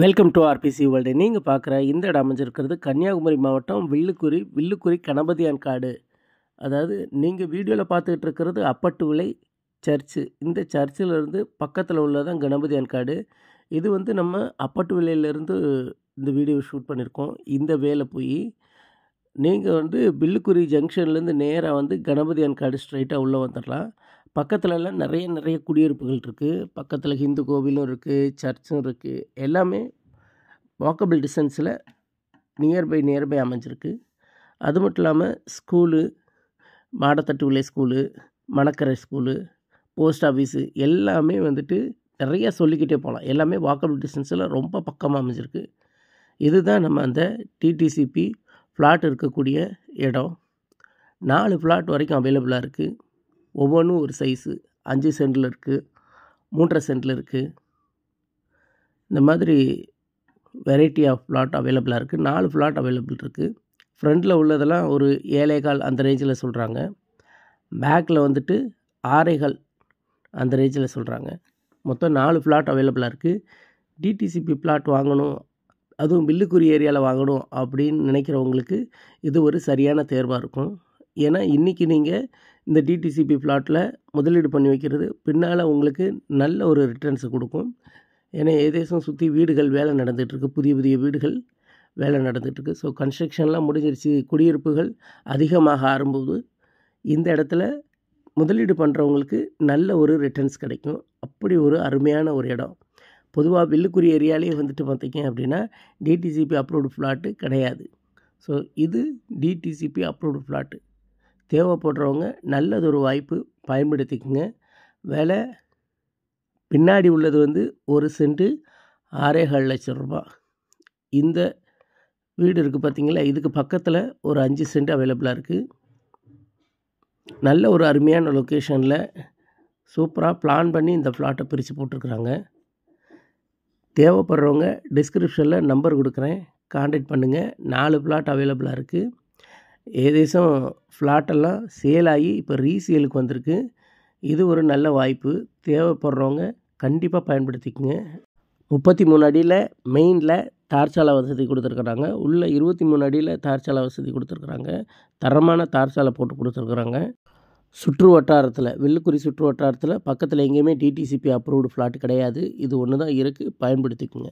welcome to RBC world நீங்கள் பார்க்குற இந்த இடம் அமைஞ்சிருக்கிறது கன்னியாகுமரி மாவட்டம் வில்லுக்குறி வில்லுக்குறி கணபதியான் காடு அதாவது நீங்கள் வீடியோவில் பார்த்துக்கிட்டு இருக்கிறது அப்பட்டு விலை சர்ச்சு இந்த சர்ச்சிலிருந்து பக்கத்தில் உள்ளதான் கணபதியான் காடு இது வந்து நம்ம அப்பட்டு விலையிலேருந்து இந்த வீடியோ ஷூட் பண்ணியிருக்கோம் இந்த வேலை போய் நீங்கள் வந்து வில்லுக்குறி ஜங்ஷன்லேருந்து நேராக வந்து கணபதியான் காடு ஸ்ட்ரைட்டாக உள்ளே வந்துடலாம் பக்கத்துலலாம் நிறைய நிறைய குடியிருப்புகள் இருக்குது பக்கத்தில் ஹிந்து கோவிலும் இருக்குது சர்ச்சும் இருக்குது எல்லாமே வாக்கபிள் டிஸ்டன்ஸில் நியர்பை நியர்பை அமைஞ்சிருக்கு அது மட்டும் இல்லாமல் ஸ்கூலு மாடத்தட்டு விலை ஸ்கூலு மணக்கரை ஸ்கூலு போஸ்ட் ஆஃபீஸு எல்லாமே வந்துட்டு நிறையா சொல்லிக்கிட்டே போகலாம் எல்லாமே வாக்கபிள் டிஸ்டன்ஸில் ரொம்ப பக்கமாக அமைஞ்சிருக்கு இதுதான் நம்ம அந்த டிடிசிபி ஃப்ளாட் இருக்கக்கூடிய இடம் நாலு ஃப்ளாட் வரைக்கும் அவைலபிளாக இருக்குது ஒவ்வொன்றும் ஒரு சைஸு அஞ்சு சென்டில் இருக்குது மூன்றரை சென்டில் இருக்குது இந்த மாதிரி வெரைட்டி ஆஃப் ஃப்ளாட் அவைலபிளாக இருக்குது நாலு ஃப்ளாட் அவைலபிள் இருக்குது ஃப்ரண்ட்டில் உள்ளதெல்லாம் ஒரு ஏழைகால் அந்த ரேஞ்சில் சொல்கிறாங்க பேக்கில் வந்துட்டு ஆறைகள் அந்த ரேஞ்சில் சொல்கிறாங்க மொத்தம் நாலு ஃப்ளாட் அவைலபிளாக இருக்குது டிடிசிபி ஃப்ளாட் வாங்கணும் அதுவும் வில்லுக்குரிய ஏரியாவில் வாங்கணும் அப்படின்னு நினைக்கிறவங்களுக்கு இது ஒரு சரியான தேர்வாக இருக்கும் ஏன்னா இன்றைக்கி நீங்கள் இந்த டிடிசிபி பிளாட்டில் முதலீடு பண்ணி வைக்கிறது பின்னால் உங்களுக்கு நல்ல ஒரு ரிட்டர்ன்ஸை கொடுக்கும் ஏன்னா ஏதேசம் சுற்றி வீடுகள் வேலை நடந்துகிட்ருக்கு புதிய புதிய வீடுகள் வேலை நடந்துகிட்ருக்கு ஸோ கன்ஸ்ட்ரக்ஷன்லாம் முடிஞ்சிருச்சு குடியிருப்புகள் அதிகமாக ஆரம்பது இந்த இடத்துல முதலீடு பண்ணுறவங்களுக்கு நல்ல ஒரு ரிட்டர்ன்ஸ் கிடைக்கும் அப்படி ஒரு அருமையான ஒரு இடம் பொதுவாக வில்லுக்குரிய ஏரியாலேயே வந்துட்டு பார்த்திங்க அப்படின்னா டிடிசிபி அப்ரூவ்டு ஃப்ளாட்டு கிடையாது ஸோ இது டிடிசிபி அப்ரூவ்டு ஃப்ளாட்டு தேவைப்படுறவங்க நல்லதொரு வாய்ப்பு பயன்படுத்திக்கோங்க விலை பின்னாடி உள்ளது வந்து ஒரு சென்ட்டு ஆறேகால் லட்சம் ரூபா இந்த வீடு இருக்குது பார்த்திங்களா இதுக்கு பக்கத்தில் ஒரு அஞ்சு சென்ட் அவைலபிளாக இருக்குது நல்ல ஒரு அருமையான லொக்கேஷனில் சூப்பராக பிளான் பண்ணி இந்த ஃப்ளாட்டை பிரித்து போட்டிருக்குறாங்க தேவைப்படுறவங்க டிஸ்கிரிப்ஷனில் நம்பர் கொடுக்குறேன் காண்டாக்ட் பண்ணுங்கள் நாலு ஃப்ளாட் அவைலபிளாக இருக்குது ஏதேசம் ஃப்ளாட்டெல்லாம் சேல் ஆகி இப்போ ரீசேலுக்கு வந்திருக்கு இது ஒரு நல்ல வாய்ப்பு தேவைப்படுறவங்க கண்டிப்பாக பயன்படுத்திக்கங்க முப்பத்தி மூணு அடியில் மெயினில் தார்சாலை வசதி கொடுத்துருக்குறாங்க உள்ளே இருபத்தி மூணு அடியில் தார்சாலை வசதி கொடுத்துருக்குறாங்க தரமான தார்சாலை போட்டு கொடுத்துருக்குறாங்க சுற்று வட்டாரத்தில் வெள்ளுக்குறி சுற்று வட்டாரத்தில் பக்கத்தில் எங்கேயுமே டிடிசிபி அப்ரூவ்டு ஃப்ளாட் கிடையாது இது ஒன்று தான் இருக்குது பயன்படுத்திக்குங்க